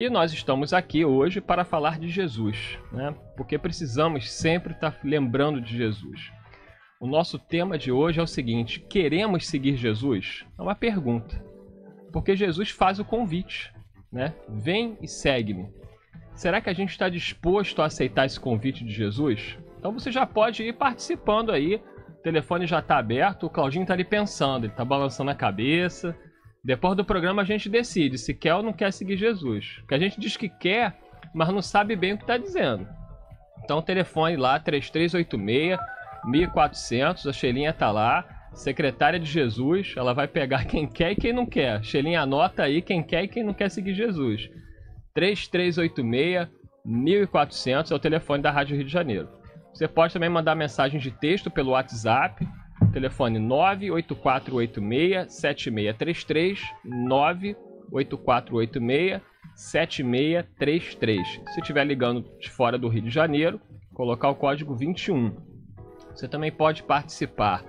E nós estamos aqui hoje para falar de Jesus, né? porque precisamos sempre estar lembrando de Jesus. O nosso tema de hoje é o seguinte: queremos seguir Jesus? É uma pergunta, porque Jesus faz o convite, né? Vem e segue-me. Será que a gente está disposto a aceitar esse convite de Jesus? Então você já pode ir participando aí. O telefone já está aberto, o Claudinho está ali pensando, ele está balançando a cabeça depois do programa a gente decide se quer ou não quer seguir Jesus. Que a gente diz que quer, mas não sabe bem o que está dizendo. Então telefone lá 3386 1400, a Xelinha está lá, secretária de Jesus, ela vai pegar quem quer e quem não quer. Xelinha anota aí quem quer e quem não quer seguir Jesus. 3386 1400 é o telefone da Rádio Rio de Janeiro. Você pode também mandar mensagens de texto pelo WhatsApp Telefone 98486-7633, 98486-7633. Se estiver ligando de fora do Rio de Janeiro, colocar o código 21. Você também pode participar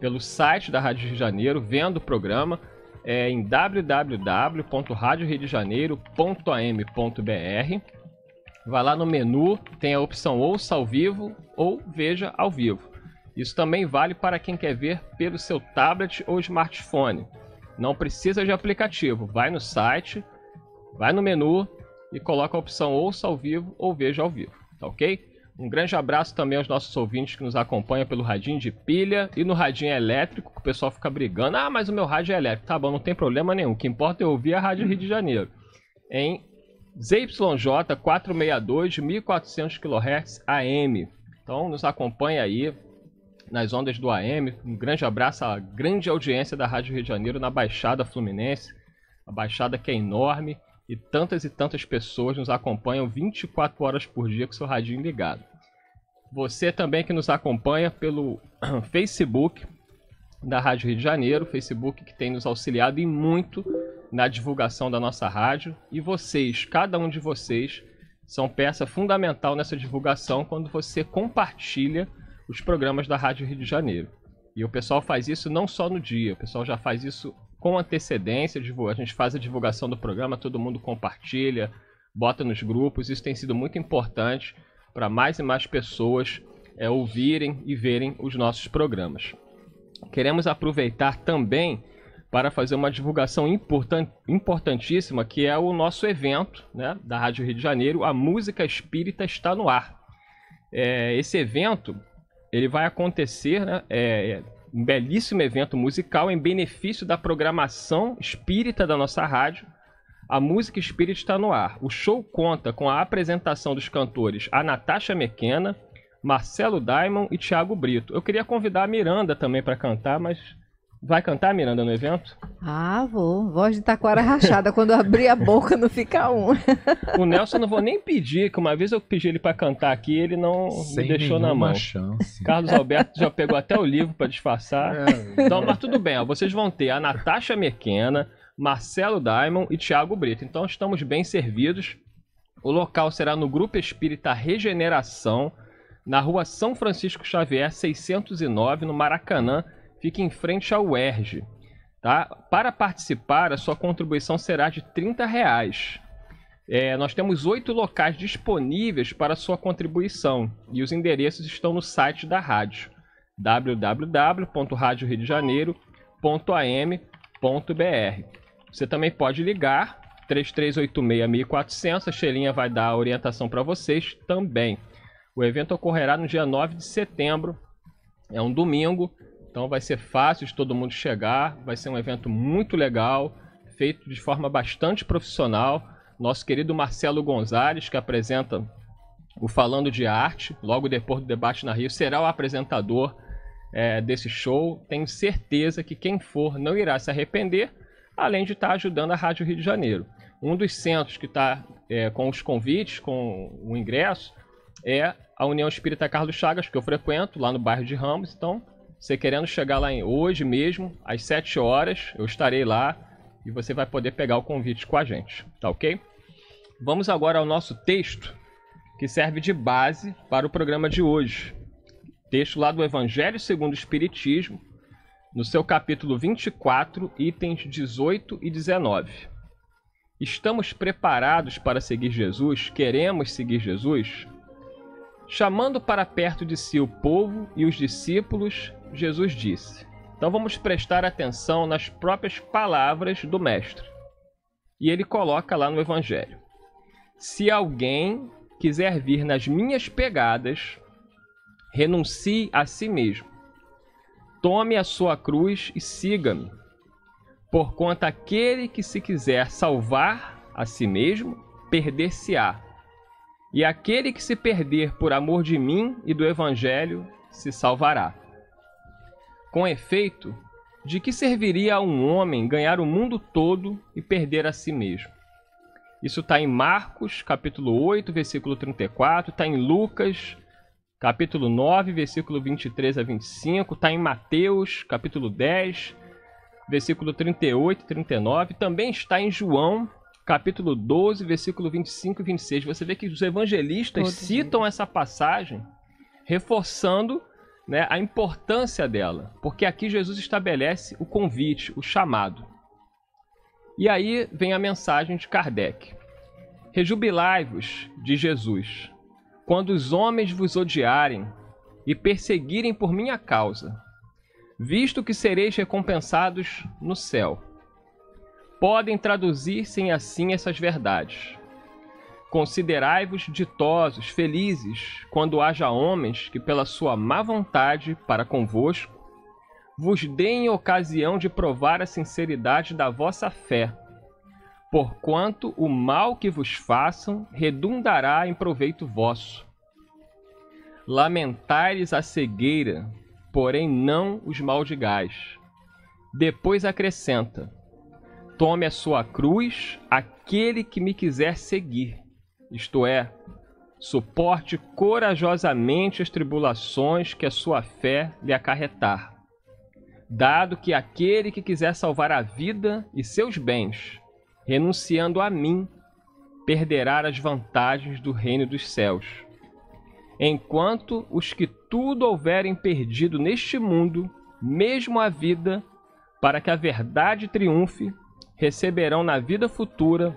pelo site da Rádio Rio de Janeiro, vendo o programa é, em www.radioriodejaneiro.am.br. Vai lá no menu, tem a opção ouça ao vivo ou veja ao vivo. Isso também vale para quem quer ver pelo seu tablet ou smartphone. Não precisa de aplicativo, vai no site, vai no menu e coloca a opção ouça ao vivo ou veja ao vivo, tá ok? Um grande abraço também aos nossos ouvintes que nos acompanham pelo radinho de pilha e no radinho elétrico, que o pessoal fica brigando. Ah, mas o meu rádio é elétrico. Tá bom, não tem problema nenhum. O que importa é ouvir a Rádio Rio de Janeiro. Em ZYJ 462, 1400 kHz AM. Então nos acompanha aí, nas ondas do AM. Um grande abraço à grande audiência da Rádio Rio de Janeiro na Baixada Fluminense, a Baixada que é enorme e tantas e tantas pessoas nos acompanham 24 horas por dia com seu radinho ligado. Você também que nos acompanha pelo Facebook da Rádio Rio de Janeiro, Facebook que tem nos auxiliado e muito na divulgação da nossa rádio. E vocês, cada um de vocês, são peça fundamental nessa divulgação quando você compartilha os programas da Rádio Rio de Janeiro. E o pessoal faz isso não só no dia, o pessoal já faz isso com antecedência, a gente faz a divulgação do programa, todo mundo compartilha, bota nos grupos, isso tem sido muito importante para mais e mais pessoas é, ouvirem e verem os nossos programas. Queremos aproveitar também para fazer uma divulgação important, importantíssima, que é o nosso evento né, da Rádio Rio de Janeiro, a Música Espírita Está No Ar. É, esse evento ele vai acontecer, né? É, é, um belíssimo evento musical em benefício da programação espírita da nossa rádio. A música espírita está no ar. O show conta com a apresentação dos cantores a Natasha Mequena, Marcelo Daimon e Thiago Brito. Eu queria convidar a Miranda também para cantar, mas Vai cantar, Miranda, no evento? Ah, vou. Voz de taquara rachada. Quando abrir a boca, não fica um. o Nelson, não vou nem pedir, que uma vez eu pedi ele para cantar aqui, ele não Sem me deixou na mão. Chance. Carlos Alberto já pegou até o livro para disfarçar. É, então, mas é. tudo bem, ó, vocês vão ter a Natasha Mequena, Marcelo Daimon e Thiago Brito. Então, estamos bem servidos. O local será no Grupo Espírita Regeneração, na rua São Francisco Xavier, 609, no Maracanã fica em frente ao ERJ. Tá? Para participar, a sua contribuição será de R$ reais. É, nós temos oito locais disponíveis para sua contribuição e os endereços estão no site da rádio www.radioriodejaneiro.am.br. Você também pode ligar 3386-1400, a Xelinha vai dar a orientação para vocês também. O evento ocorrerá no dia 9 de setembro, é um domingo, então vai ser fácil de todo mundo chegar, vai ser um evento muito legal, feito de forma bastante profissional. Nosso querido Marcelo Gonzalez, que apresenta o Falando de Arte, logo depois do debate na Rio, será o apresentador é, desse show. Tenho certeza que quem for não irá se arrepender, além de estar ajudando a Rádio Rio de Janeiro. Um dos centros que está é, com os convites, com o ingresso, é a União Espírita Carlos Chagas, que eu frequento lá no bairro de Ramos. Então, você querendo chegar lá em hoje mesmo, às 7 horas, eu estarei lá e você vai poder pegar o convite com a gente, tá ok? Vamos agora ao nosso texto que serve de base para o programa de hoje. Texto lá do Evangelho segundo o Espiritismo, no seu capítulo 24, itens 18 e 19. Estamos preparados para seguir Jesus? Queremos seguir Jesus? Chamando para perto de si o povo e os discípulos, Jesus disse. Então vamos prestar atenção nas próprias palavras do Mestre. E ele coloca lá no Evangelho: Se alguém quiser vir nas minhas pegadas, renuncie a si mesmo. Tome a sua cruz e siga-me. Porquanto aquele que se quiser salvar a si mesmo, perder-se-á. E aquele que se perder por amor de mim e do Evangelho, se salvará. Com efeito, de que serviria a um homem ganhar o mundo todo e perder a si mesmo? Isso está em Marcos, capítulo 8, versículo 34, está em Lucas, capítulo 9, versículo 23 a 25, está em Mateus, capítulo 10, versículo 38 e 39, também está em João, capítulo 12, versículo 25 e 26. Você vê que os evangelistas Todos citam eles. essa passagem reforçando né, a importância dela, porque aqui Jesus estabelece o convite, o chamado. E aí vem a mensagem de Kardec: Rejubilai-vos de Jesus, quando os homens vos odiarem e perseguirem por minha causa, visto que sereis recompensados no céu. Podem traduzir-se assim essas verdades. Considerai-vos ditosos, felizes, quando haja homens que, pela sua má vontade para convosco, vos deem ocasião de provar a sinceridade da vossa fé, porquanto o mal que vos façam redundará em proveito vosso. Lamentares a cegueira, porém não os maldigais. Depois acrescenta: Tome a sua cruz aquele que me quiser seguir isto é, suporte corajosamente as tribulações que a sua fé lhe acarretar, dado que aquele que quiser salvar a vida e seus bens, renunciando a mim, perderá as vantagens do reino dos céus. Enquanto os que tudo houverem perdido neste mundo, mesmo a vida, para que a verdade triunfe, receberão na vida futura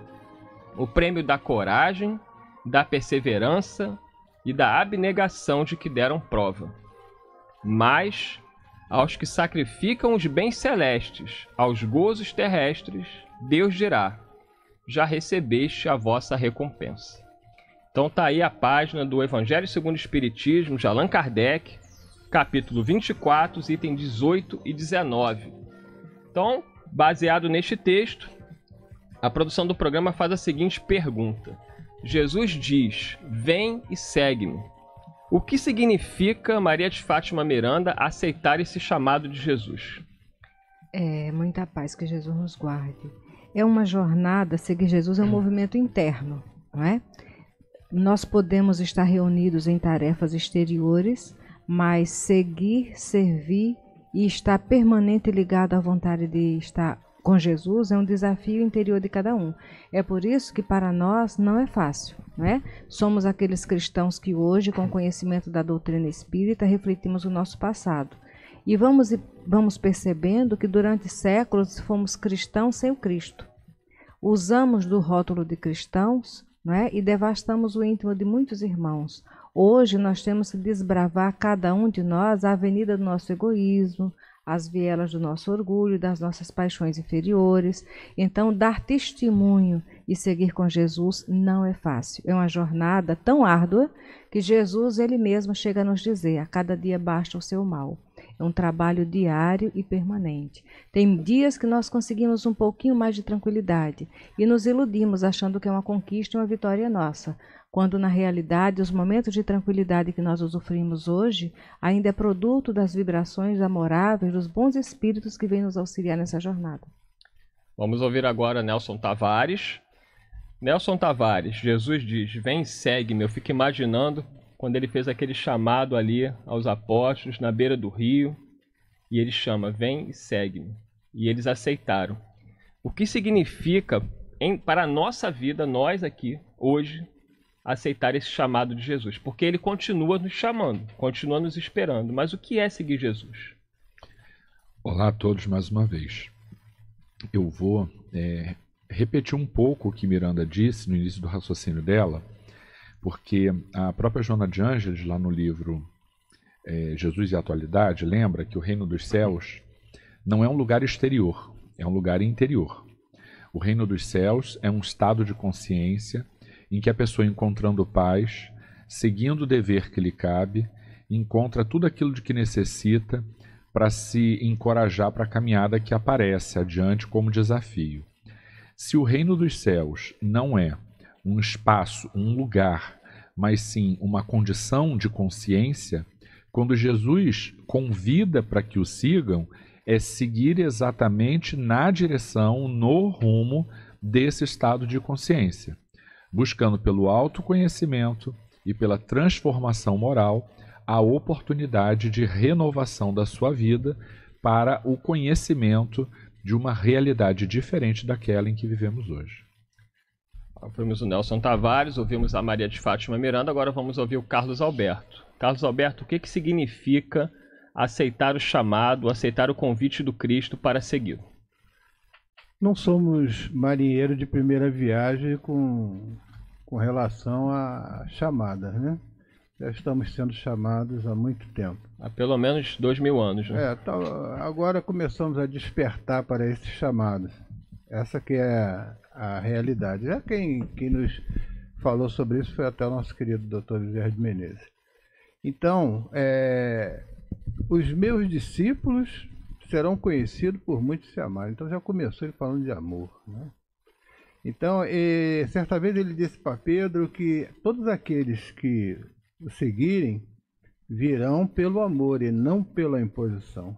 o prêmio da coragem da perseverança e da abnegação de que deram prova. Mas aos que sacrificam os bens celestes aos gozos terrestres, Deus dirá: já recebeste a vossa recompensa. Então tá aí a página do Evangelho segundo o Espiritismo de Allan Kardec, capítulo 24, item 18 e 19. Então, baseado neste texto, a produção do programa faz a seguinte pergunta: Jesus diz: Vem e segue-me. O que significa Maria de Fátima Miranda aceitar esse chamado de Jesus? É, muita paz que Jesus nos guarde. É uma jornada, seguir Jesus é um movimento interno, não é? Nós podemos estar reunidos em tarefas exteriores, mas seguir, servir e estar permanente ligado à vontade de estar com Jesus é um desafio interior de cada um. É por isso que para nós não é fácil, né? Somos aqueles cristãos que hoje, com conhecimento da doutrina espírita, refletimos o nosso passado. E vamos, vamos percebendo que durante séculos fomos cristãos sem o Cristo. Usamos do rótulo de cristãos né? e devastamos o íntimo de muitos irmãos. Hoje nós temos que desbravar cada um de nós a avenida do nosso egoísmo, as vielas do nosso orgulho, das nossas paixões inferiores. Então, dar testemunho e seguir com Jesus não é fácil. É uma jornada tão árdua que Jesus ele mesmo chega a nos dizer: a cada dia basta o seu mal. É um trabalho diário e permanente. Tem dias que nós conseguimos um pouquinho mais de tranquilidade e nos iludimos achando que é uma conquista, uma vitória nossa quando na realidade os momentos de tranquilidade que nós usufruímos hoje ainda é produto das vibrações amoráveis dos bons espíritos que vêm nos auxiliar nessa jornada. Vamos ouvir agora Nelson Tavares. Nelson Tavares, Jesus diz: Vem, segue-me. Eu fico imaginando quando ele fez aquele chamado ali aos apóstolos na beira do rio e ele chama: Vem e segue-me. E eles aceitaram. O que significa em, para a nossa vida, nós aqui, hoje, aceitar esse chamado de Jesus, porque ele continua nos chamando, continua nos esperando. Mas o que é seguir Jesus? Olá a todos mais uma vez. Eu vou é, repetir um pouco o que Miranda disse no início do raciocínio dela, porque a própria Joana de Ângeles, lá no livro é, Jesus e a Atualidade, lembra que o reino dos céus não é um lugar exterior, é um lugar interior. O reino dos céus é um estado de consciência em que a pessoa, encontrando paz, seguindo o dever que lhe cabe, encontra tudo aquilo de que necessita para se encorajar para a caminhada que aparece adiante como desafio. Se o reino dos céus não é um espaço, um lugar, mas sim uma condição de consciência, quando Jesus convida para que o sigam, é seguir exatamente na direção, no rumo desse estado de consciência buscando pelo autoconhecimento e pela transformação moral a oportunidade de renovação da sua vida para o conhecimento de uma realidade diferente daquela em que vivemos hoje. Ouvimos o Nelson Tavares, ouvimos a Maria de Fátima Miranda, agora vamos ouvir o Carlos Alberto. Carlos Alberto, o que, que significa aceitar o chamado, aceitar o convite do Cristo para segui-lo? não somos marinheiro de primeira viagem com, com relação a chamadas, né? Já estamos sendo chamados há muito tempo. Há pelo menos dois mil anos, né? É, tá, agora começamos a despertar para esses chamados. Essa que é a, realidade. Já quem, quem nos falou sobre isso foi até o nosso querido Dr. Viver de Menezes. Então, é, os meus discípulos serão conhecidos por muitos se amarem. Então já começou ele falando de amor. Né? Então, certa vez ele disse para Pedro que todos aqueles que o seguirem virão pelo amor e não pela imposição.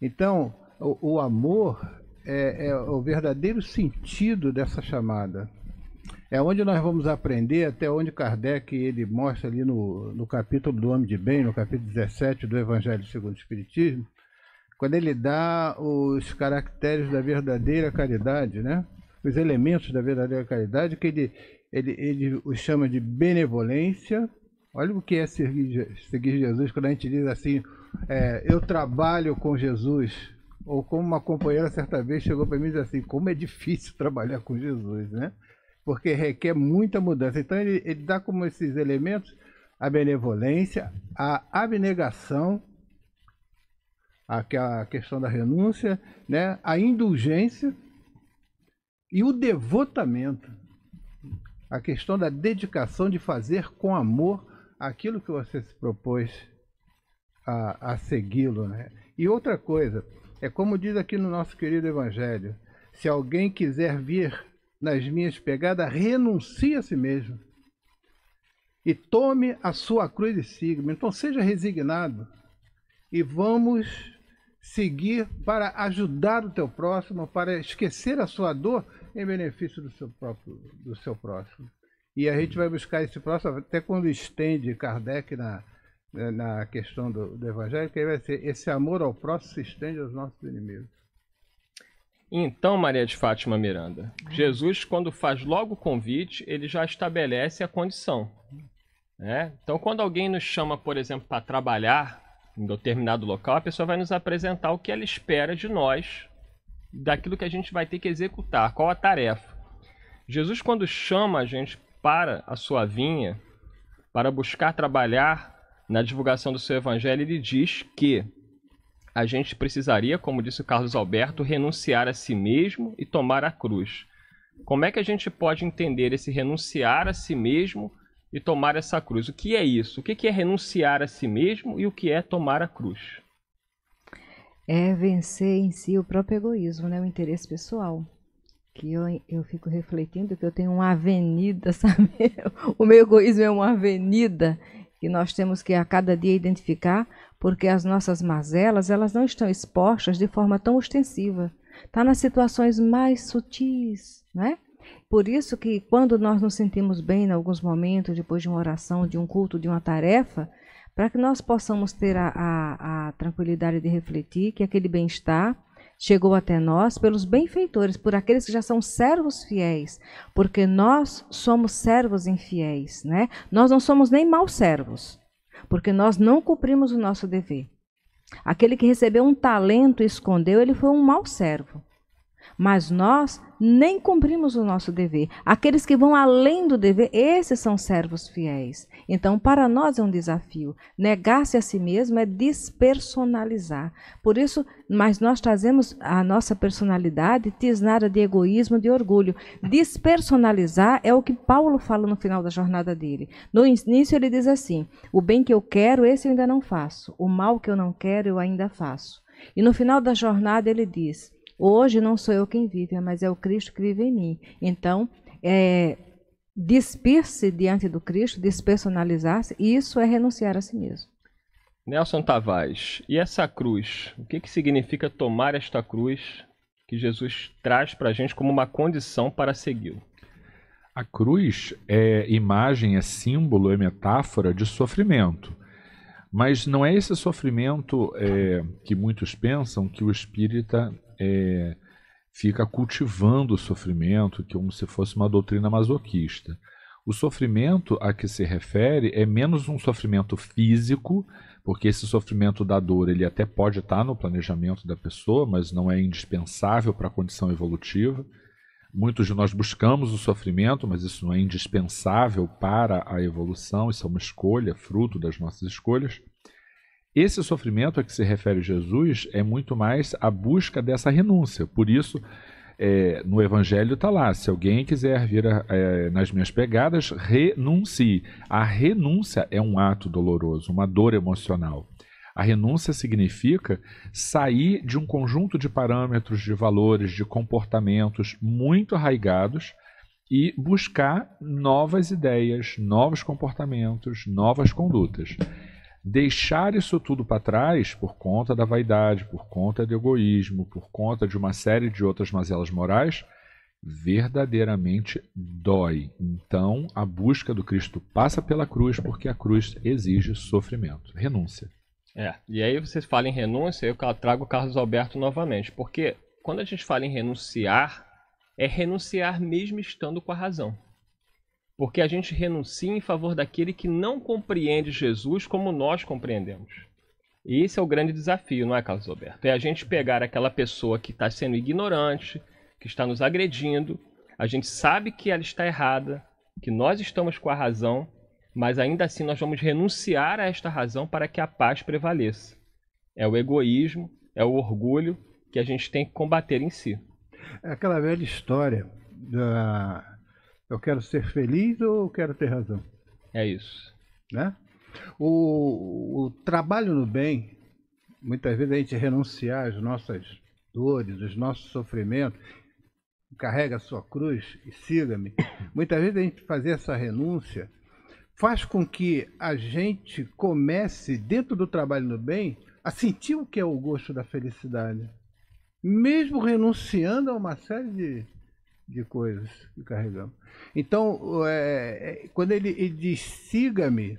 Então, o, o amor é, é o verdadeiro sentido dessa chamada. É onde nós vamos aprender, até onde Kardec ele mostra ali no, no capítulo do Homem de Bem, no capítulo 17 do Evangelho segundo o Espiritismo, quando ele dá os caracteres da verdadeira caridade, né? os elementos da verdadeira caridade, que ele, ele, ele os chama de benevolência. Olha o que é seguir, seguir Jesus quando a gente diz assim: é, eu trabalho com Jesus. Ou como uma companheira certa vez chegou para mim e disse assim: como é difícil trabalhar com Jesus, né? Porque requer muita mudança. Então ele, ele dá como esses elementos a benevolência, a abnegação aquela questão da renúncia, né? a indulgência e o devotamento. A questão da dedicação de fazer com amor aquilo que você se propôs a, a segui-lo. Né? E outra coisa, é como diz aqui no nosso querido Evangelho: se alguém quiser vir nas minhas pegadas, renuncie a si mesmo e tome a sua cruz e siga. Então seja resignado e vamos seguir para ajudar o teu próximo, para esquecer a sua dor em benefício do seu próprio, do seu próximo. E a gente vai buscar esse próximo, até quando estende Kardec na, né, na questão do, do Evangelho, que vai ser esse amor ao próximo se estende aos nossos inimigos. Então, Maria de Fátima Miranda, Jesus, quando faz logo o convite, ele já estabelece a condição. Né? Então, quando alguém nos chama, por exemplo, para trabalhar, em determinado local, a pessoa vai nos apresentar o que ela espera de nós, daquilo que a gente vai ter que executar, qual a tarefa. Jesus, quando chama a gente para a sua vinha, para buscar trabalhar na divulgação do seu evangelho, ele diz que a gente precisaria, como disse o Carlos Alberto, renunciar a si mesmo e tomar a cruz. Como é que a gente pode entender esse renunciar a si mesmo e tomar essa cruz. O que é isso? O que é renunciar a si mesmo e o que é tomar a cruz? É vencer em si o próprio egoísmo, né? o interesse pessoal. Que eu, eu fico refletindo que eu tenho uma avenida, sabe? O meu egoísmo é uma avenida que nós temos que a cada dia identificar, porque as nossas mazelas elas não estão expostas de forma tão ostensiva. Está nas situações mais sutis, né? Por isso que quando nós nos sentimos bem em alguns momentos, depois de uma oração, de um culto, de uma tarefa, para que nós possamos ter a, a, a tranquilidade de refletir que aquele bem-estar chegou até nós pelos benfeitores, por aqueles que já são servos fiéis, porque nós somos servos infiéis, né? Nós não somos nem maus servos, porque nós não cumprimos o nosso dever. Aquele que recebeu um talento e escondeu, ele foi um mau servo. Mas nós nem cumprimos o nosso dever. Aqueles que vão além do dever, esses são servos fiéis. Então, para nós é um desafio. Negar-se a si mesmo é despersonalizar. Por isso, mas nós trazemos a nossa personalidade tisnada de egoísmo, de orgulho. Despersonalizar é o que Paulo fala no final da jornada dele. No início ele diz assim: "O bem que eu quero, esse eu ainda não faço. O mal que eu não quero, eu ainda faço." E no final da jornada ele diz: Hoje não sou eu quem vive, mas é o Cristo que vive em mim. Então, é, despir-se diante do Cristo, despersonalizar-se, isso é renunciar a si mesmo. Nelson Tavares, e essa cruz? O que, que significa tomar esta cruz que Jesus traz para a gente como uma condição para segui-lo? A cruz é imagem, é símbolo, é metáfora de sofrimento. Mas não é esse sofrimento é, que muitos pensam que o espírita é, fica cultivando o sofrimento é como se fosse uma doutrina masoquista. O sofrimento a que se refere é menos um sofrimento físico, porque esse sofrimento da dor ele até pode estar no planejamento da pessoa, mas não é indispensável para a condição evolutiva. Muitos de nós buscamos o sofrimento, mas isso não é indispensável para a evolução, isso é uma escolha, fruto das nossas escolhas. Esse sofrimento a que se refere Jesus é muito mais a busca dessa renúncia. Por isso, é, no Evangelho está lá: se alguém quiser vir a, é, nas minhas pegadas, renuncie. A renúncia é um ato doloroso, uma dor emocional. A renúncia significa sair de um conjunto de parâmetros, de valores, de comportamentos muito arraigados e buscar novas ideias, novos comportamentos, novas condutas deixar isso tudo para trás por conta da vaidade, por conta do egoísmo, por conta de uma série de outras mazelas morais, verdadeiramente dói. Então, a busca do Cristo passa pela cruz, porque a cruz exige sofrimento, renúncia. É, e aí vocês falam em renúncia, eu trago o Carlos Alberto novamente, porque quando a gente fala em renunciar, é renunciar mesmo estando com a razão porque a gente renuncia em favor daquele que não compreende Jesus como nós compreendemos. E esse é o grande desafio, não é, Carlos Alberto? É a gente pegar aquela pessoa que está sendo ignorante, que está nos agredindo, a gente sabe que ela está errada, que nós estamos com a razão, mas ainda assim nós vamos renunciar a esta razão para que a paz prevaleça. É o egoísmo, é o orgulho que a gente tem que combater em si. É aquela velha história da eu quero ser feliz ou quero ter razão? É isso. Né? O, o trabalho no bem, muitas vezes a gente renunciar às nossas dores, aos nossos sofrimentos, carrega a sua cruz e siga-me. Muitas vezes a gente fazer essa renúncia faz com que a gente comece, dentro do trabalho no bem, a sentir o que é o gosto da felicidade. Mesmo renunciando a uma série de de coisas que carregamos. Então, é, é, quando ele, ele diz siga-me,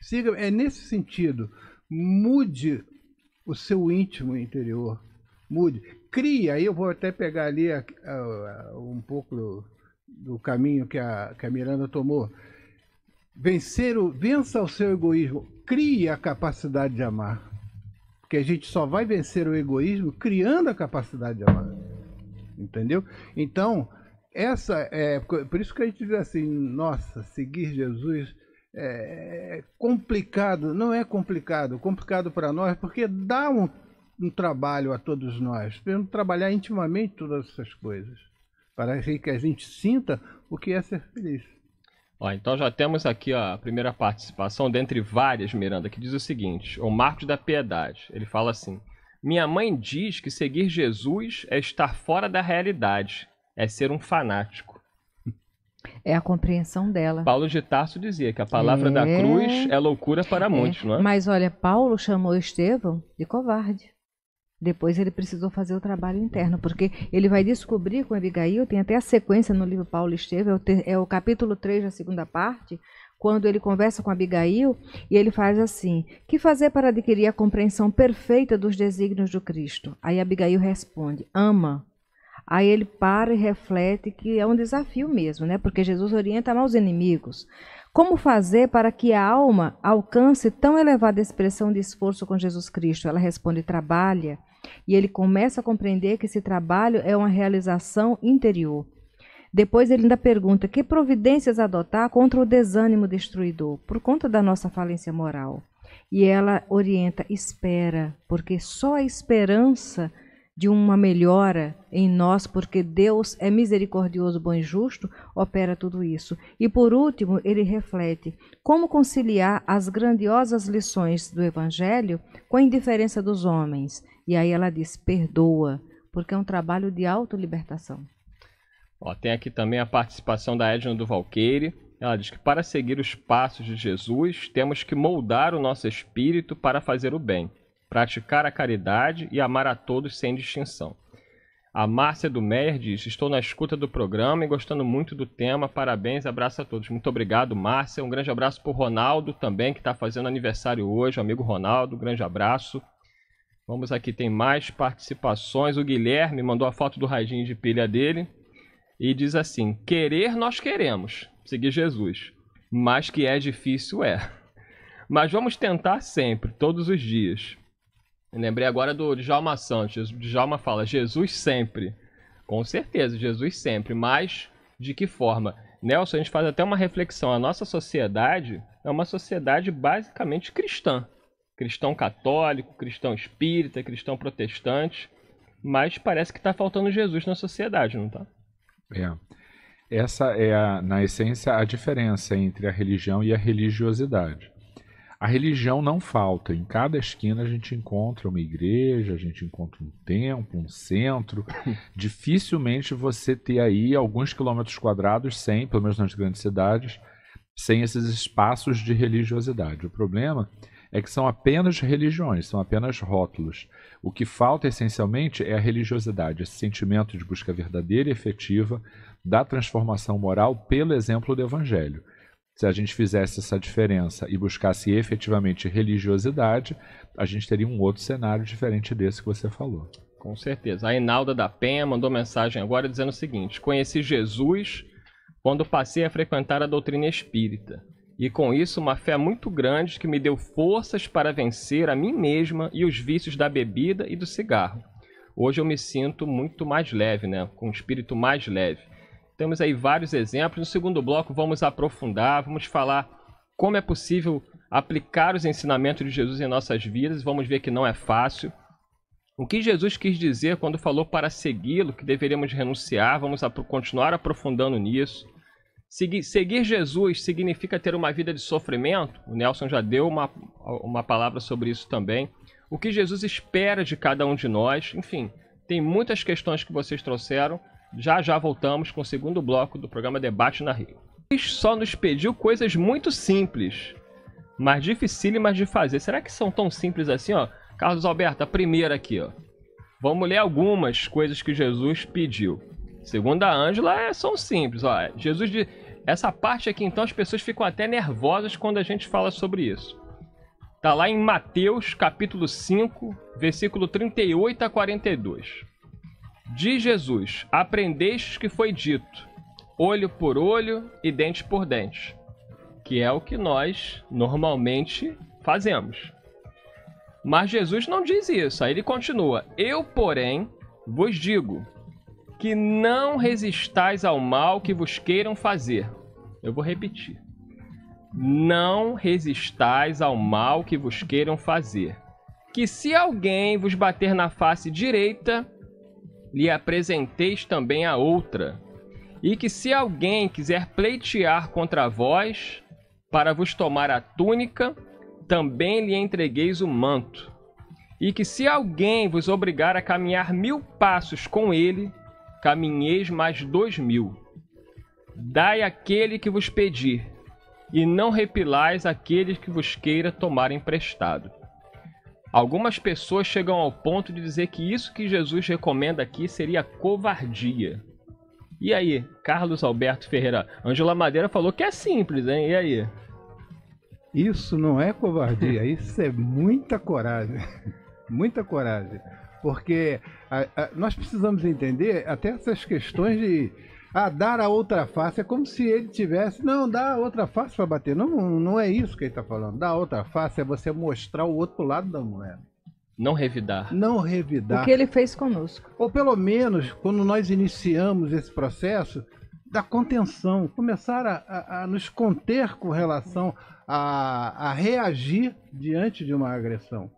siga é nesse sentido, mude o seu íntimo interior, mude, crie. Aí eu vou até pegar ali a, a, a, um pouco do, do caminho que a, que a Miranda tomou. Vencer o, vença o seu egoísmo, crie a capacidade de amar. Porque a gente só vai vencer o egoísmo criando a capacidade de amar. Entendeu? Então, essa é por isso que a gente diz assim, nossa, seguir Jesus é, é complicado. Não é complicado, complicado para nós porque dá um, um trabalho a todos nós. Temos que trabalhar intimamente todas essas coisas para que a gente sinta o que é ser feliz. Ó, então já temos aqui ó, a primeira participação, dentre várias, Miranda, que diz o seguinte: o Marcos da Piedade. Ele fala assim: Minha mãe diz que seguir Jesus é estar fora da realidade é ser um fanático. É a compreensão dela. Paulo de Tarso dizia que a palavra é... da cruz é loucura para é. muitos, não é? Mas olha, Paulo chamou Estevão de covarde. Depois ele precisou fazer o trabalho interno, porque ele vai descobrir com Abigail, tem até a sequência no livro Paulo Estevão, é o é capítulo 3 da segunda parte, quando ele conversa com Abigail e ele faz assim: Que fazer para adquirir a compreensão perfeita dos desígnios do Cristo? Aí Abigail responde: Ama Aí ele para e reflete que é um desafio mesmo, né? Porque Jesus orienta os inimigos. Como fazer para que a alma alcance tão elevada expressão de esforço com Jesus Cristo? Ela responde: trabalha. E ele começa a compreender que esse trabalho é uma realização interior. Depois ele ainda pergunta: que providências adotar contra o desânimo destruidor, por conta da nossa falência moral? E ela orienta: espera, porque só a esperança de uma melhora em nós, porque Deus é misericordioso, bom e justo, opera tudo isso. E por último, ele reflete como conciliar as grandiosas lições do Evangelho com a indiferença dos homens. E aí ela diz: perdoa, porque é um trabalho de autolibertação. tem aqui também a participação da Edna do Valqueire. Ela diz que para seguir os passos de Jesus, temos que moldar o nosso espírito para fazer o bem praticar a caridade e amar a todos sem distinção. A Márcia do Meyer diz: Estou na escuta do programa e gostando muito do tema. Parabéns, abraço a todos. Muito obrigado, Márcia. Um grande abraço para o Ronaldo também, que está fazendo aniversário hoje. Amigo Ronaldo, grande abraço. Vamos aqui, tem mais participações. O Guilherme mandou a foto do radinho de pilha dele e diz assim: Querer nós queremos, seguir Jesus, mas que é difícil é. Mas vamos tentar sempre, todos os dias. Lembrei agora do Djalma Santos. O Djalma fala: Jesus sempre. Com certeza, Jesus sempre. Mas de que forma? Nelson, a gente faz até uma reflexão. A nossa sociedade é uma sociedade basicamente cristã. Cristão católico, cristão espírita, cristão protestante. Mas parece que está faltando Jesus na sociedade, não está? É. Essa é, a, na essência, a diferença entre a religião e a religiosidade. A religião não falta. Em cada esquina a gente encontra uma igreja, a gente encontra um templo, um centro. Dificilmente você ter aí alguns quilômetros quadrados sem, pelo menos nas grandes cidades, sem esses espaços de religiosidade. O problema é que são apenas religiões, são apenas rótulos. O que falta essencialmente é a religiosidade, esse sentimento de busca verdadeira e efetiva da transformação moral pelo exemplo do evangelho. Se a gente fizesse essa diferença e buscasse efetivamente religiosidade, a gente teria um outro cenário diferente desse que você falou. Com certeza. A Inalda da Penha mandou mensagem agora dizendo o seguinte: Conheci Jesus quando passei a frequentar a doutrina espírita. E com isso, uma fé muito grande que me deu forças para vencer a mim mesma e os vícios da bebida e do cigarro. Hoje eu me sinto muito mais leve, né? Com um espírito mais leve. Temos aí vários exemplos. No segundo bloco, vamos aprofundar, vamos falar como é possível aplicar os ensinamentos de Jesus em nossas vidas. Vamos ver que não é fácil. O que Jesus quis dizer quando falou para segui-lo, que deveríamos renunciar, vamos continuar aprofundando nisso. Seguir, seguir, Jesus significa ter uma vida de sofrimento? O Nelson já deu uma, uma palavra sobre isso também. O que Jesus espera de cada um de nós? Enfim, tem muitas questões que vocês trouxeram. Já já voltamos com o segundo bloco do programa Debate na Rio. Luiz só nos pediu coisas muito simples, mas dificílimas de fazer. Será que são tão simples assim, ó? Carlos Alberto, a primeira aqui, ó. Vamos ler algumas coisas que Jesus pediu. Segundo a Ângela, é, são simples, ó. Jesus de essa parte aqui então as pessoas ficam até nervosas quando a gente fala sobre isso. Tá lá em Mateus, capítulo 5, versículo 38 a 42 de Jesus: aprendeis que foi dito, olho por olho e dente por dente, que é o que nós normalmente fazemos. Mas Jesus não diz isso, aí ele continua: Eu, porém, vos digo que não resistais ao mal que vos queiram fazer. Eu vou repetir. Não resistais ao mal que vos queiram fazer. Que se alguém vos bater na face direita, lhe apresenteis também a outra. E que se alguém quiser pleitear contra vós, para vos tomar a túnica, também lhe entregueis o manto. E que se alguém vos obrigar a caminhar mil passos com ele, caminheis mais dois mil. Dai aquele que vos pedir, e não repilais aquele que vos queira tomar emprestado. Algumas pessoas chegam ao ponto de dizer que isso que Jesus recomenda aqui seria covardia. E aí, Carlos Alberto Ferreira, Ângela Madeira falou que é simples, hein? E aí? Isso não é covardia, isso é muita coragem. muita coragem. Porque a, a, nós precisamos entender até essas questões de, a ah, dar a outra face. É como se ele tivesse. Não, dá a outra face para bater. Não, não é isso que ele está falando. Dar a outra face é você mostrar o outro lado da moeda. Não revidar. Não revidar. O que ele fez conosco. Ou pelo menos, quando nós iniciamos esse processo, da contenção. Começar a, a, a nos conter com relação a, a reagir diante de uma agressão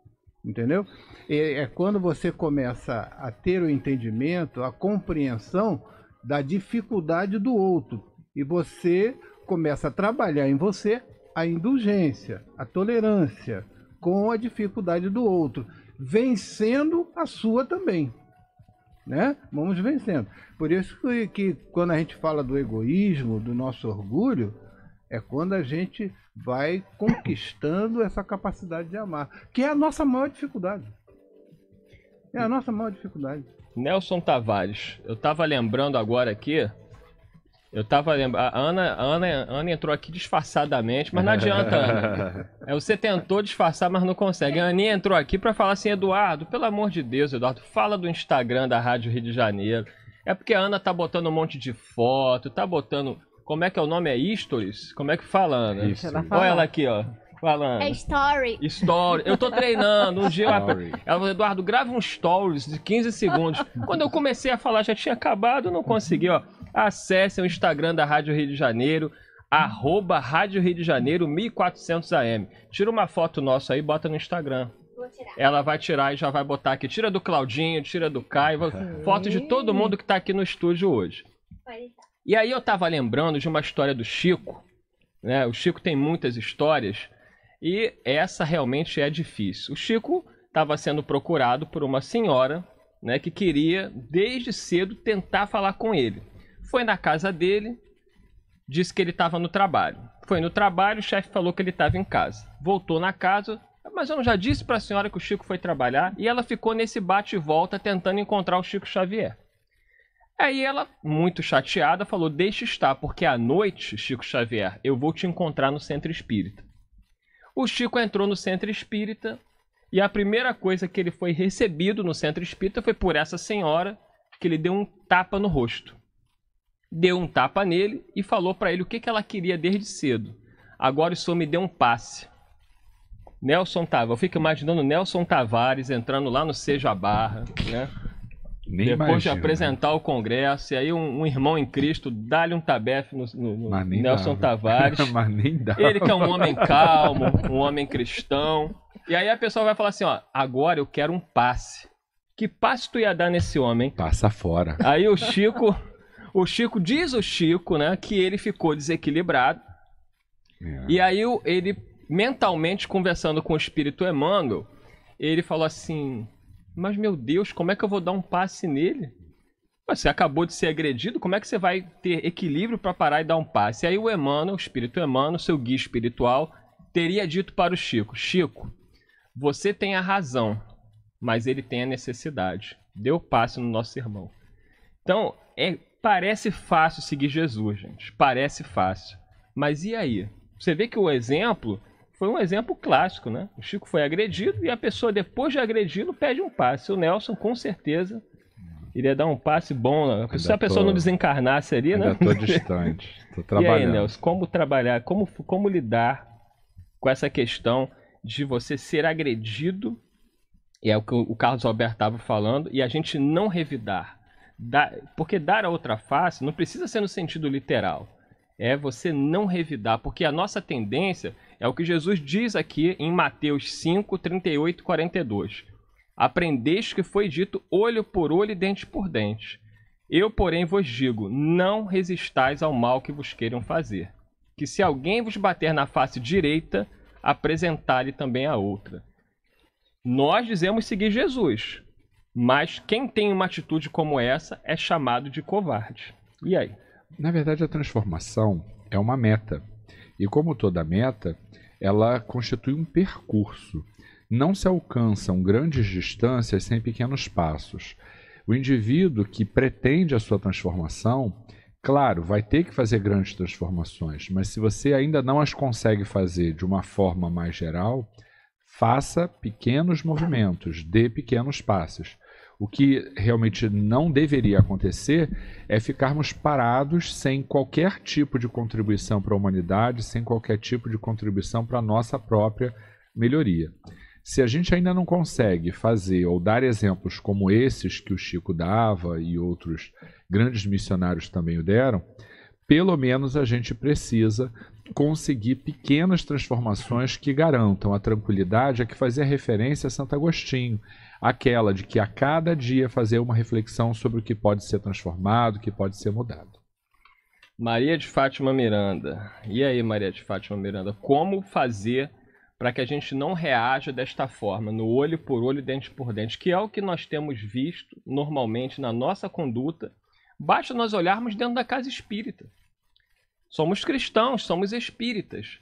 entendeu? é quando você começa a ter o entendimento, a compreensão da dificuldade do outro. E você começa a trabalhar em você a indulgência, a tolerância com a dificuldade do outro, vencendo a sua também. Né? Vamos vencendo. Por isso que, que quando a gente fala do egoísmo, do nosso orgulho, é quando a gente vai conquistando essa capacidade de amar, que é a nossa maior dificuldade. É a nossa maior dificuldade. Nelson Tavares. Eu tava lembrando agora aqui. Eu tava lembrando. A Ana, a Ana, a Ana entrou aqui disfarçadamente, mas não adianta, Ana. É, você tentou disfarçar, mas não consegue. A Aninha entrou aqui para falar assim: Eduardo, pelo amor de Deus, Eduardo, fala do Instagram da Rádio Rio de Janeiro. É porque a Ana tá botando um monte de foto, tá botando. Como é que é o nome? É Histories? Como é que fala, Ana? Isso. Olha ela aqui, ó falando? É story. Story. Eu tô treinando, um dia eu Ela falou, Eduardo, grava um stories de 15 segundos. Quando eu comecei a falar, já tinha acabado, não consegui, ó. Acesse o Instagram da Rádio Rio de Janeiro, arroba Rádio Rio de Janeiro 1400 AM. Tira uma foto nossa aí bota no Instagram. Ela vai tirar e já vai botar aqui. Tira do Claudinho, tira do Caio. Fotos de todo mundo que tá aqui no estúdio hoje. E aí eu tava lembrando de uma história do Chico. Né? O Chico tem muitas histórias. E essa realmente é difícil. O Chico estava sendo procurado por uma senhora né, que queria desde cedo tentar falar com ele. Foi na casa dele, disse que ele estava no trabalho. Foi no trabalho, o chefe falou que ele estava em casa. Voltou na casa, mas eu já disse para a senhora que o Chico foi trabalhar e ela ficou nesse bate e volta tentando encontrar o Chico Xavier. Aí ela, muito chateada, falou: Deixa estar, porque à noite, Chico Xavier, eu vou te encontrar no centro espírita. O Chico entrou no centro espírita e a primeira coisa que ele foi recebido no centro espírita foi por essa senhora que ele deu um tapa no rosto. Deu um tapa nele e falou para ele o que, que ela queria desde cedo. Agora o senhor me deu um passe. Nelson Tavares, eu fico imaginando Nelson Tavares entrando lá no Seja Barra, né? Nem Depois imagino, de né? apresentar né? o Congresso, e aí um, um irmão em Cristo dá-lhe um tabefe no, no, no Nelson dava. Tavares. Mas nem dá. Ele que é um homem calmo, um homem cristão. E aí a pessoa vai falar assim: ó, agora eu quero um passe. Que passe tu ia dar nesse homem? Passa fora. Aí o Chico, o Chico diz o Chico, né, que ele ficou desequilibrado. É. E aí ele mentalmente conversando com o espírito Emmanuel, ele falou assim: mas, meu Deus, como é que eu vou dar um passe nele? Você acabou de ser agredido, como é que você vai ter equilíbrio para parar e dar um passe? Aí o Emmanuel, o espírito Emmanuel, seu guia espiritual, teria dito para o Chico: Chico, você tem a razão, mas ele tem a necessidade. Deu passe no nosso irmão. Então, é, parece fácil seguir Jesus, gente. Parece fácil. Mas e aí? Você vê que o exemplo foi um exemplo clássico, né? O Chico foi agredido e a pessoa, depois de agredido, pede um passe. O Nelson, com certeza, iria dar um passe bom. Né? Se a pessoa tô, não desencarnasse ali, né? Estou distante, tô trabalhando. E aí, Nelson, como trabalhar, como, como lidar com essa questão de você ser agredido, e é o que o Carlos Alberto estava falando, e a gente não revidar. porque dar a outra face não precisa ser no sentido literal. É você não revidar, porque a nossa tendência é o que Jesus diz aqui em Mateus 5, 38 e 42. Aprendeis que foi dito olho por olho e dente por dente. Eu, porém, vos digo: não resistais ao mal que vos queiram fazer. Que se alguém vos bater na face direita, apresentar-lhe também a outra. Nós dizemos seguir Jesus, mas quem tem uma atitude como essa é chamado de covarde. E aí? Na verdade, a transformação é uma meta. E como toda meta, ela constitui um percurso. Não se alcançam grandes distâncias sem pequenos passos. O indivíduo que pretende a sua transformação, claro, vai ter que fazer grandes transformações, mas se você ainda não as consegue fazer de uma forma mais geral, faça pequenos movimentos, dê pequenos passos. O que realmente não deveria acontecer é ficarmos parados sem qualquer tipo de contribuição para a humanidade, sem qualquer tipo de contribuição para a nossa própria melhoria. Se a gente ainda não consegue fazer ou dar exemplos como esses que o Chico dava e outros grandes missionários também o deram, pelo menos a gente precisa conseguir pequenas transformações que garantam a tranquilidade a que fazia referência a Santo Agostinho aquela de que a cada dia fazer uma reflexão sobre o que pode ser transformado, o que pode ser mudado. Maria de Fátima Miranda. E aí, Maria de Fátima Miranda, como fazer para que a gente não reaja desta forma, no olho por olho, dente por dente, que é o que nós temos visto normalmente na nossa conduta? Basta nós olharmos dentro da casa espírita. Somos cristãos, somos espíritas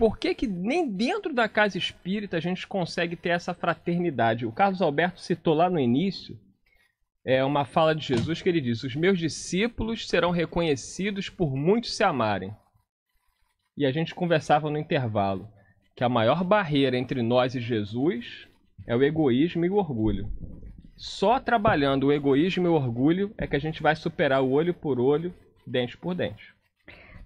por que, que nem dentro da casa espírita a gente consegue ter essa fraternidade? O Carlos Alberto citou lá no início é uma fala de Jesus que ele diz: Os meus discípulos serão reconhecidos por muitos se amarem. E a gente conversava no intervalo que a maior barreira entre nós e Jesus é o egoísmo e o orgulho. Só trabalhando o egoísmo e o orgulho é que a gente vai superar o olho por olho, dente por dente.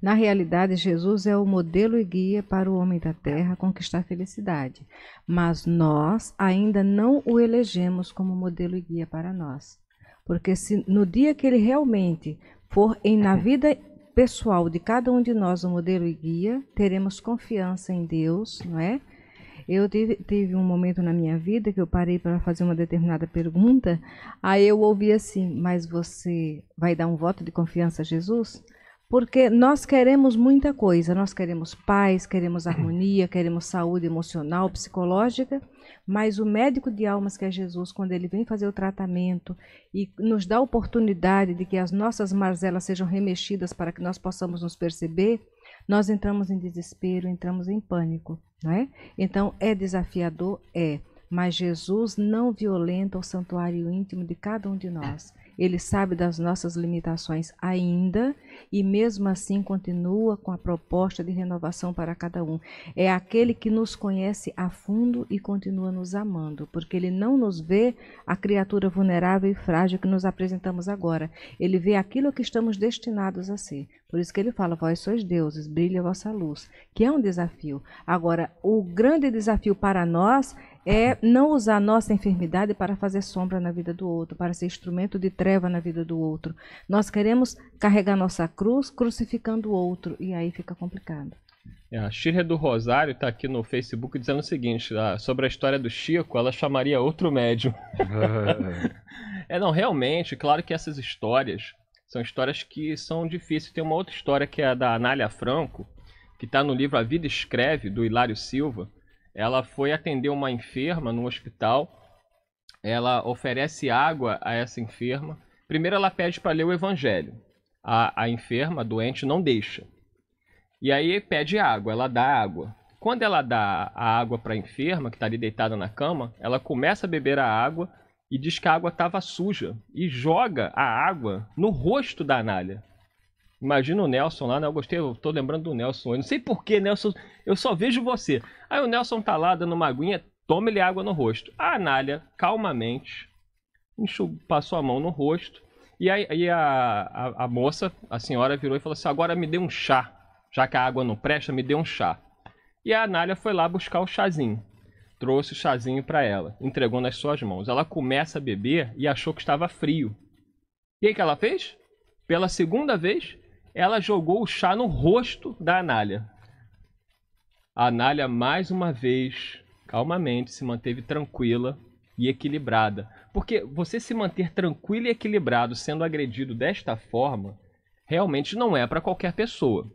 Na realidade, Jesus é o modelo e guia para o homem da terra conquistar a felicidade, mas nós ainda não o elegemos como modelo e guia para nós. Porque se no dia que ele realmente for em na vida pessoal de cada um de nós o modelo e guia, teremos confiança em Deus, não é? Eu tive, tive, um momento na minha vida que eu parei para fazer uma determinada pergunta, aí eu ouvi assim: Mas você vai dar um voto de confiança a Jesus? Porque nós queremos muita coisa, nós queremos paz, queremos harmonia, queremos saúde emocional, psicológica, mas o médico de almas que é Jesus, quando ele vem fazer o tratamento e nos dá a oportunidade de que as nossas marzelas sejam remexidas para que nós possamos nos perceber, nós entramos em desespero, entramos em pânico, não é? Então é desafiador, é, mas Jesus não violenta o santuário íntimo de cada um de nós. Ele sabe das nossas limitações ainda e, mesmo assim, continua com a proposta de renovação para cada um. É aquele que nos conhece a fundo e continua nos amando, porque ele não nos vê a criatura vulnerável e frágil que nos apresentamos agora. Ele vê aquilo que estamos destinados a ser. Por isso que ele fala, vós sois deuses, brilha a vossa luz, que é um desafio. Agora, o grande desafio para nós é não usar nossa enfermidade para fazer sombra na vida do outro, para ser instrumento de treva na vida do outro. Nós queremos carregar nossa cruz crucificando o outro, e aí fica complicado. É, a Xirra do Rosário está aqui no Facebook dizendo o seguinte, ah, sobre a história do Chico, ela chamaria outro médium. é, não, realmente, claro que essas histórias são histórias que são difíceis. Tem uma outra história que é a da Anália Franco, que está no livro A Vida Escreve, do Hilário Silva. Ela foi atender uma enferma no hospital. Ela oferece água a essa enferma. Primeiro, ela pede para ler o Evangelho. A, a enferma, a doente, não deixa. E aí pede água, ela dá água. Quando ela dá a água para a enferma, que está ali deitada na cama, ela começa a beber a água e diz que a água estava suja e joga a água no rosto da Anália. Imagina o Nelson lá, né? Eu gostei, eu tô lembrando do Nelson. Eu não sei porquê, Nelson, eu só vejo você. Aí o Nelson tá lá dando uma aguinha, toma-lhe água no rosto. A Anália, calmamente, enxug... passou a mão no rosto. E, aí, a, a, a, moça, a senhora, virou e falou assim: agora me dê um chá. Já que a água não presta, me dê um chá. E a Anália foi lá buscar o chazinho trouxe o chazinho para ela, entregou nas suas mãos. Ela começa a beber e achou que estava frio. E aí que ela fez? Pela segunda vez, ela jogou o chá no rosto da Anália. A Anália, mais uma vez, calmamente, se manteve tranquila e equilibrada. Porque você se manter tranquilo e equilibrado sendo agredido desta forma realmente não é para qualquer pessoa.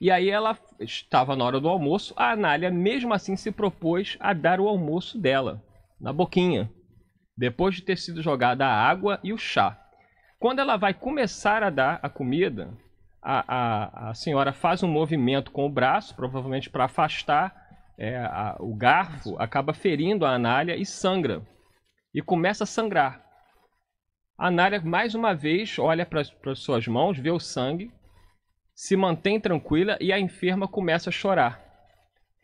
E aí ela estava na hora do almoço, a Anália mesmo assim se propôs a dar o almoço dela, na boquinha, depois de ter sido jogada a água e o chá. Quando ela vai começar a dar a comida, a, a, a senhora faz um movimento com o braço, provavelmente para afastar é, a, o garfo, acaba ferindo a Anália e sangra. E começa a sangrar. A Anália, mais uma vez, olha para suas mãos, vê o sangue, se mantém tranquila e a enferma começa a chorar.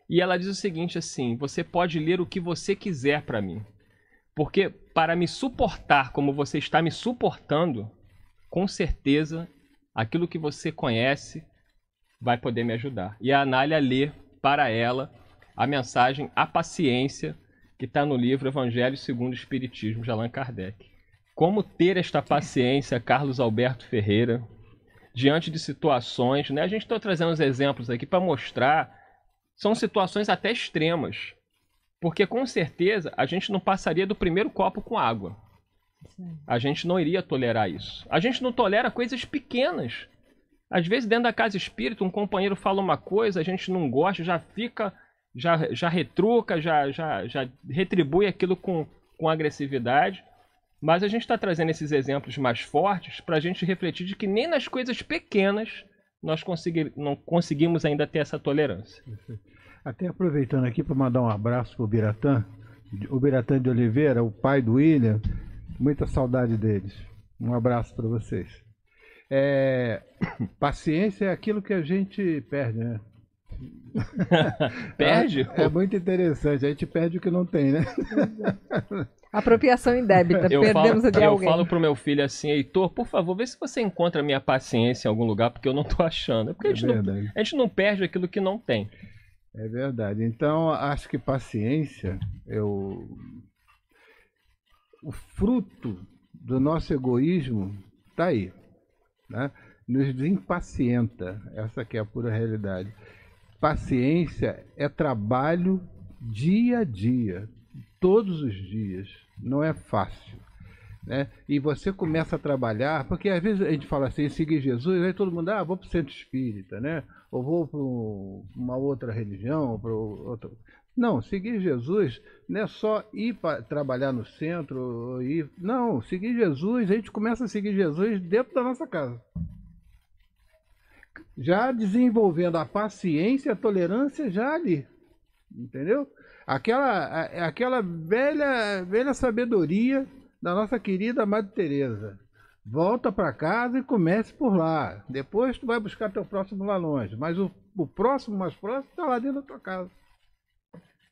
E ela diz o seguinte assim: "Você pode ler o que você quiser para mim, porque para me suportar como você está me suportando, com certeza aquilo que você conhece vai poder me ajudar". E a Anália lê para ela a mensagem A Paciência, que está no livro Evangelho Segundo o Espiritismo de Allan Kardec. Como ter esta paciência, Carlos Alberto Ferreira, diante de situações, né? A gente está trazendo os exemplos aqui para mostrar são situações até extremas, porque com certeza a gente não passaria do primeiro copo com água. A gente não iria tolerar isso. A gente não tolera coisas pequenas. Às vezes dentro da casa espírita um companheiro fala uma coisa, a gente não gosta, já fica, já, já retruca, já, já, já retribui aquilo com, com agressividade. Mas a gente está trazendo esses exemplos mais fortes para a gente refletir de que nem nas coisas pequenas nós consegui não conseguimos ainda ter essa tolerância. Até aproveitando aqui para mandar um abraço para o Biratã, o Biratã de Oliveira, o pai do William, muita saudade deles. Um abraço para vocês. É, paciência é aquilo que a gente perde, né? perde? É, é, muito interessante. A gente perde o que não tem, né? Apropriação indébita. Eu Perdemos falo, a de eu alguém. Eu falo pro meu filho assim, Heitor, por favor, vê se você encontra minha paciência em algum lugar, porque eu não tô achando. É porque a, é gente não, a gente não perde aquilo que não tem. É verdade. Então, acho que paciência é o, o fruto do nosso egoísmo está aí. Né? Nos impacienta. Essa que é a pura realidade paciência é trabalho dia a dia, todos os dias. Não é fácil. Né? E você começa a trabalhar, porque às vezes a gente fala assim, seguir Jesus, aí todo mundo, ah, vou para o centro espírita, né? Ou vou para uma outra religião, para outro. Não, seguir Jesus não é só ir para trabalhar no centro, ir... não, seguir Jesus, a gente começa a seguir Jesus dentro da nossa casa já desenvolvendo a paciência, a tolerância já ali. Entendeu? Aquela, aquela velha, velha sabedoria da nossa querida Madre Teresa. Volta para casa e comece por lá. Depois tu vai buscar teu próximo lá longe, mas o, o próximo mais próximo está lá dentro da tua casa.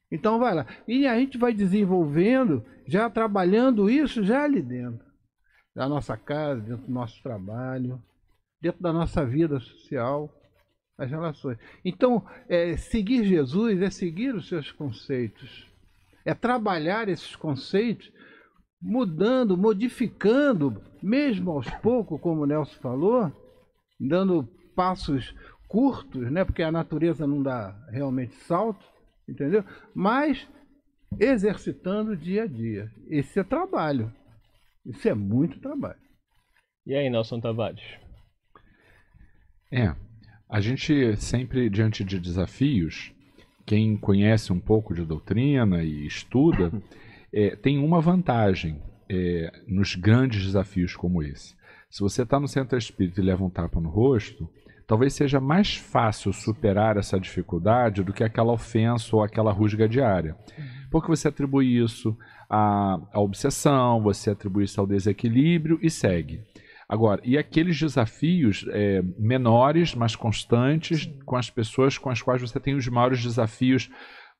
Então vai lá. E a gente vai desenvolvendo, já trabalhando isso já ali dentro. Da nossa casa, dentro do nosso trabalho, dentro da nossa vida social, as relações. Então, é, seguir Jesus é seguir os seus conceitos, é trabalhar esses conceitos, mudando, modificando, mesmo aos poucos, como o Nelson falou, dando passos curtos, né? Porque a natureza não dá realmente salto, entendeu? Mas exercitando dia a dia. Esse é trabalho. Isso é muito trabalho. E aí, Nelson Tavares? É. A gente sempre, diante de desafios, quem conhece um pouco de doutrina e estuda, é, tem uma vantagem é, nos grandes desafios como esse. Se você está no centro espírita e leva um tapa no rosto, talvez seja mais fácil superar essa dificuldade do que aquela ofensa ou aquela rusga diária. Uhum. Porque você atribui isso à, à obsessão, você atribui isso ao desequilíbrio e segue. Agora, e aqueles desafios é, menores, mas constantes, com as pessoas com as quais você tem os maiores desafios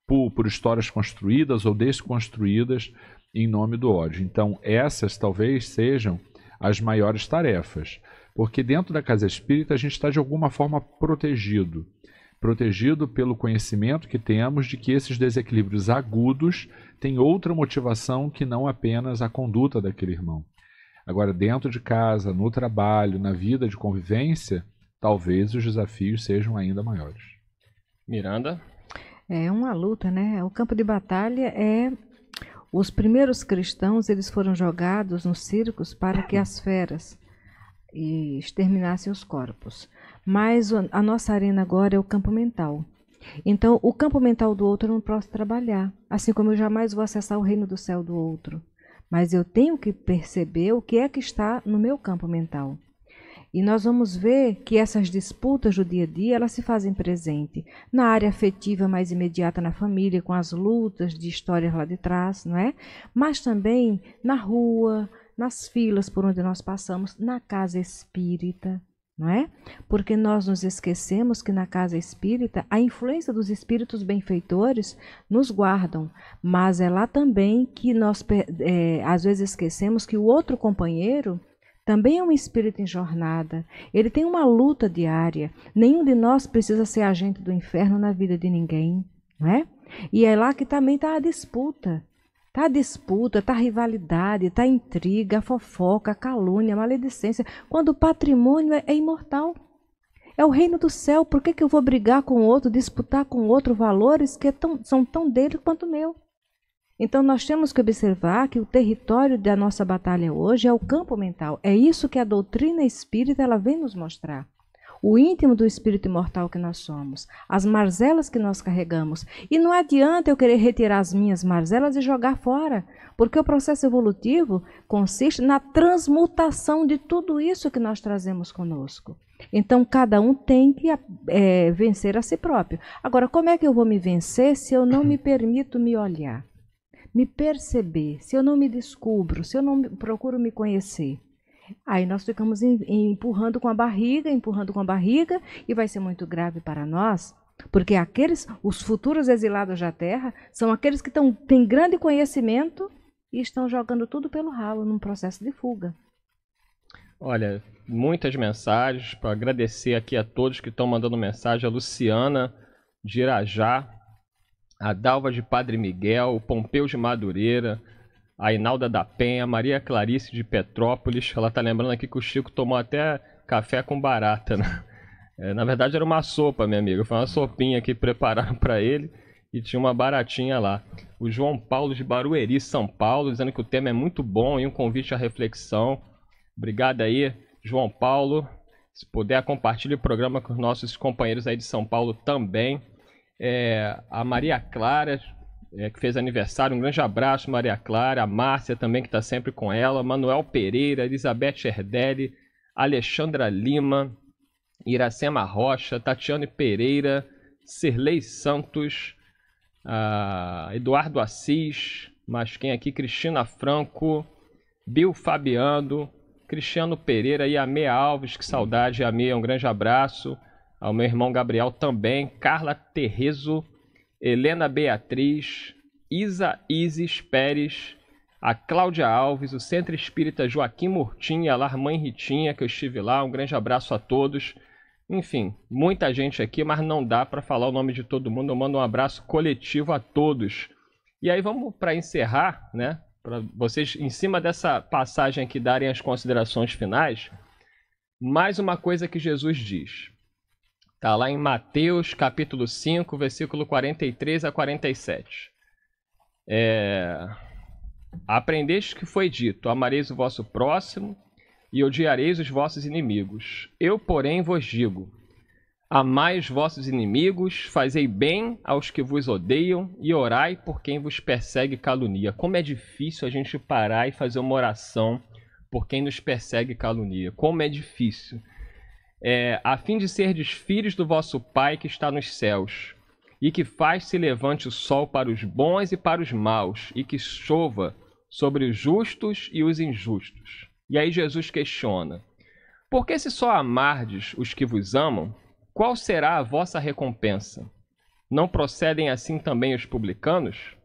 por, por histórias construídas ou desconstruídas em nome do ódio. Então, essas talvez sejam as maiores tarefas, porque dentro da casa espírita a gente está de alguma forma protegido protegido pelo conhecimento que temos de que esses desequilíbrios agudos têm outra motivação que não apenas a conduta daquele irmão. Agora, dentro de casa, no trabalho, na vida de convivência, talvez os desafios sejam ainda maiores. Miranda? É uma luta, né? O campo de batalha é os primeiros cristãos, eles foram jogados nos circos para que as feras exterminassem os corpos. Mas a nossa arena agora é o campo mental. Então, o campo mental do outro eu não posso trabalhar, assim como eu jamais vou acessar o reino do céu do outro mas eu tenho que perceber o que é que está no meu campo mental. E nós vamos ver que essas disputas do dia a dia, elas se fazem presente na área afetiva mais imediata na família, com as lutas de histórias lá de trás, não é? Mas também na rua, nas filas por onde nós passamos, na casa espírita, não é? Porque nós nos esquecemos que na casa espírita a influência dos espíritos benfeitores nos guardam, mas é lá também que nós é, às vezes esquecemos que o outro companheiro também é um espírito em jornada. Ele tem uma luta diária. Nenhum de nós precisa ser agente do inferno na vida de ninguém, não é? E é lá que também está a disputa. Tá disputa, tá rivalidade, tá intriga, fofoca, calúnia, maledicência, quando o patrimônio é, é imortal. É o reino do céu, por que, que eu vou brigar com outro, disputar com outro valores que é tão, são tão dele quanto meu? Então nós temos que observar que o território da nossa batalha hoje é o campo mental. É isso que a doutrina espírita ela vem nos mostrar o íntimo do espírito imortal que nós somos, as marzelas que nós carregamos. E não adianta eu querer retirar as minhas marzelas e jogar fora, porque o processo evolutivo consiste na transmutação de tudo isso que nós trazemos conosco. Então, cada um tem que é, vencer a si próprio. Agora, como é que eu vou me vencer se eu não me permito me olhar, me perceber, se eu não me descubro, se eu não procuro me conhecer? Aí nós ficamos empurrando com a barriga, empurrando com a barriga, e vai ser muito grave para nós, porque aqueles, os futuros exilados da terra, são aqueles que tão, têm grande conhecimento e estão jogando tudo pelo ralo num processo de fuga. Olha, muitas mensagens para agradecer aqui a todos que estão mandando mensagem, a Luciana de Irajá, a Dalva de Padre Miguel, o Pompeu de Madureira, a Inalda da Penha, Maria Clarice de Petrópolis. Ela tá lembrando aqui que o Chico tomou até café com barata, né? é, na verdade era uma sopa, minha amiga. Foi uma sopinha que prepararam para ele e tinha uma baratinha lá. O João Paulo de Barueri, São Paulo, dizendo que o tema é muito bom e um convite à reflexão. Obrigado aí, João Paulo. Se puder, compartilhe o programa com os nossos companheiros aí de São Paulo também. É, a Maria Clara é, que fez aniversário. Um grande abraço, Maria Clara, a Márcia também, que está sempre com ela, Manuel Pereira, Elizabeth Herdelli, Alexandra Lima, Iracema Rocha, Tatiane Pereira, Sirlei Santos, uh, Eduardo Assis, mas quem aqui? Cristina Franco, Bill Fabiano, Cristiano Pereira e Amê Alves, que saudade, Amê, um grande abraço. Ao meu irmão Gabriel também, Carla Terrezo, Helena Beatriz, Isa Isis Pérez, a Cláudia Alves, o Centro Espírita Joaquim Murtim, a Larmãe Ritinha, que eu estive lá. Um grande abraço a todos. Enfim, muita gente aqui, mas não dá para falar o nome de todo mundo. Eu mando um abraço coletivo a todos. E aí vamos para encerrar, né? Para vocês, em cima dessa passagem aqui, darem as considerações finais. Mais uma coisa que Jesus diz. Está lá em Mateus capítulo 5, versículo 43 a 47. É... Aprendeste que foi dito: Amareis o vosso próximo e odiareis os vossos inimigos. Eu, porém, vos digo: Amai os vossos inimigos, fazei bem aos que vos odeiam e orai por quem vos persegue e calunia. Como é difícil a gente parar e fazer uma oração por quem nos persegue e calunia. Como é difícil é, a fim de serdes filhos do vosso Pai que está nos céus, e que faz se levante o sol para os bons e para os maus, e que chova sobre os justos e os injustos. E aí Jesus questiona: Por que se só amardes os que vos amam? Qual será a vossa recompensa? Não procedem assim também os publicanos?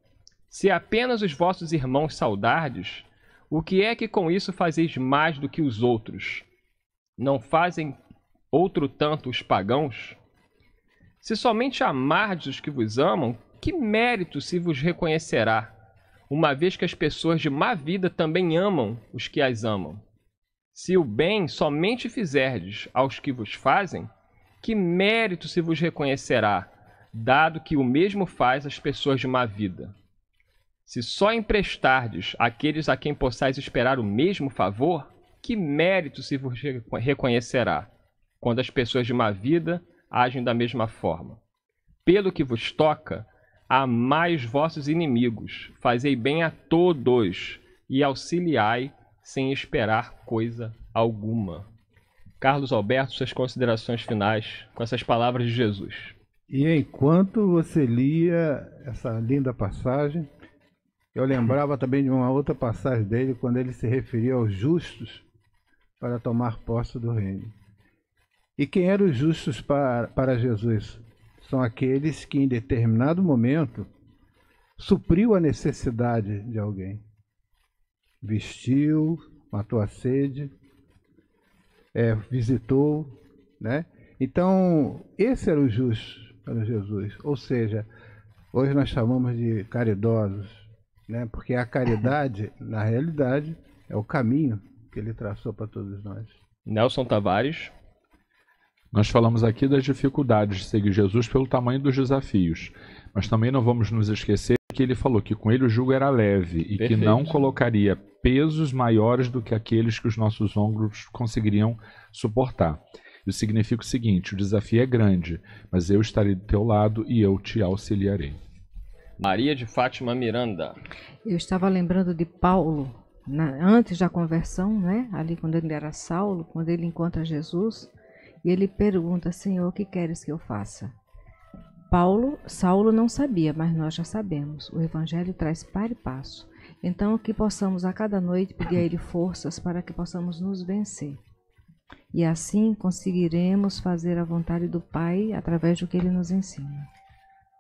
Se apenas os vossos irmãos saudardes, o que é que com isso fazeis mais do que os outros? Não fazem outro tanto os pagãos? Se somente amardes os que vos amam, que mérito se vos reconhecerá, uma vez que as pessoas de má vida também amam os que as amam? Se o bem somente fizerdes aos que vos fazem, que mérito se vos reconhecerá, dado que o mesmo faz as pessoas de má vida? Se só emprestardes àqueles a quem possais esperar o mesmo favor, que mérito se vos reconhecerá? quando as pessoas de uma vida agem da mesma forma. Pelo que vos toca, amai os vossos inimigos, fazei bem a todos e auxiliai sem esperar coisa alguma. Carlos Alberto, suas considerações finais com essas palavras de Jesus. E enquanto você lia essa linda passagem, eu lembrava também de uma outra passagem dele, quando ele se referia aos justos para tomar posse do reino. E quem eram os justos para, para Jesus? São aqueles que, em determinado momento, supriu a necessidade de alguém. Vestiu, matou a sede, é, visitou, né? Então, esse era o justo para Jesus. Ou seja, hoje nós chamamos de caridosos, né? Porque a caridade, na realidade, é o caminho que ele traçou para todos nós. Nelson Tavares, nós falamos aqui das dificuldades de seguir Jesus pelo tamanho dos desafios, mas também não vamos nos esquecer que ele falou que com ele o jugo era leve e Perfeito. que não colocaria pesos maiores do que aqueles que os nossos ombros conseguiriam suportar. Isso significa o seguinte: o desafio é grande, mas eu estarei do teu lado e eu te auxiliarei. Maria de Fátima Miranda. Eu estava lembrando de Paulo, na, antes da conversão, né? ali quando ele era Saulo, quando ele encontra Jesus, e ele pergunta: Senhor, o que queres que eu faça? Paulo, Saulo não sabia, mas nós já sabemos. O evangelho traz para e passo. Então que possamos a cada noite pedir a ele forças para que possamos nos vencer. E assim conseguiremos fazer a vontade do Pai através do que ele nos ensina.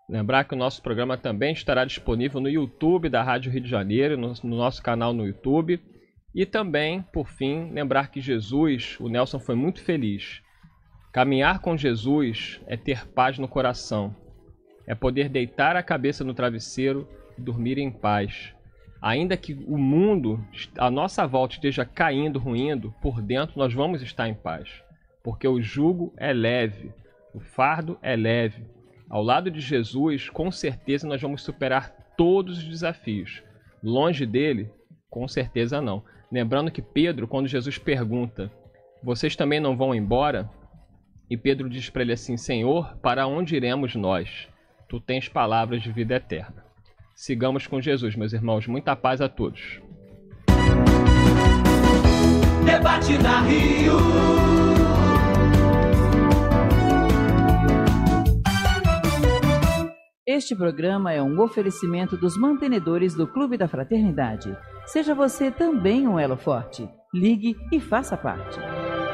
Lembrar que o nosso programa também estará disponível no YouTube da Rádio Rio de Janeiro, no nosso canal no YouTube. E também, por fim, lembrar que Jesus, o Nelson foi muito feliz Caminhar com Jesus é ter paz no coração, é poder deitar a cabeça no travesseiro e dormir em paz. Ainda que o mundo à nossa volta esteja caindo, ruindo, por dentro nós vamos estar em paz, porque o jugo é leve, o fardo é leve. Ao lado de Jesus, com certeza nós vamos superar todos os desafios. Longe dele, com certeza não. Lembrando que Pedro, quando Jesus pergunta: Vocês também não vão embora? E Pedro diz para ele assim: Senhor, para onde iremos nós? Tu tens palavras de vida eterna. Sigamos com Jesus, meus irmãos. Muita paz a todos. Debate na Rio. Este programa é um oferecimento dos mantenedores do Clube da Fraternidade. Seja você também um elo forte. Ligue e faça parte.